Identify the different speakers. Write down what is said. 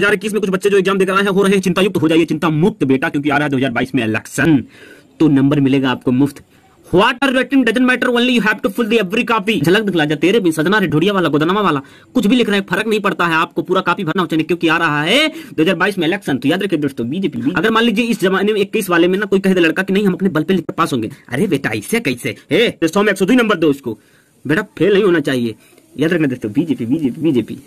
Speaker 1: 2021 में कुछ बच्चे जो एग्जाम देकर आए हैं हो रहे हैं चिंता युक्त हो जाइए चिंता मुक्त बेटा क्योंकि आ रहा है 2022 में इलेक्शन तो नंबर मिलेगा आपको मुफ्त what are written doesn't matter only you have to full the every copy झलक दिखला जा तेरे भी सजना ढोड़िया वाला गोदनामा वाला कुछ भी लिख रहा है फर्क नहीं पड़ता है आपको पूरा कॉपी भरना चाहिए क्योंकि आ रहा है 2022 में इलेक्शन तो याद रखिए दोस्तों बीजेपी भी अगर मान लीजिए इस जमाने में इक्कीस वाले में ना कोई कह दे लड़का की नहीं हम अपने बल पे लिखकर पास होंगे अरे बेटा ऐसे कैसे है तो सौ में एक सौ नंबर दो उसको बेटा फेल नहीं होना चाहिए याद रखना दोस्तों बीजेपी बीजेपी बीजेपी